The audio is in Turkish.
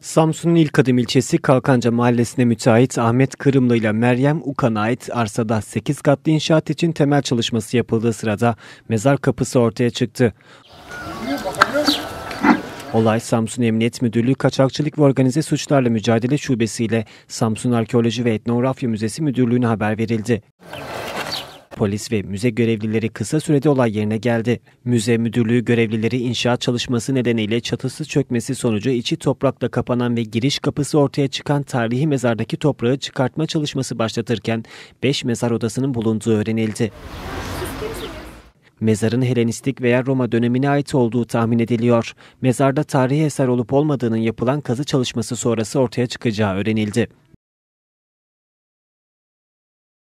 Samsun'un İlkadım ilçesi Kalkanca mahallesine müteahhit Ahmet Kırımlı ile Meryem Ukan'a ait arsada 8 katlı inşaat için temel çalışması yapıldığı sırada mezar kapısı ortaya çıktı. Olay Samsun Emniyet Müdürlüğü Kaçakçılık ve Organize Suçlarla Mücadele Şubesi ile Samsun Arkeoloji ve Etnografya Müzesi Müdürlüğü'ne haber verildi. Polis ve müze görevlileri kısa sürede olay yerine geldi. Müze müdürlüğü görevlileri inşaat çalışması nedeniyle çatısı çökmesi sonucu içi toprakla kapanan ve giriş kapısı ortaya çıkan tarihi mezardaki toprağı çıkartma çalışması başlatırken 5 mezar odasının bulunduğu öğrenildi. Mezarın Helenistik veya Roma dönemine ait olduğu tahmin ediliyor. Mezarda tarihi eser olup olmadığının yapılan kazı çalışması sonrası ortaya çıkacağı öğrenildi.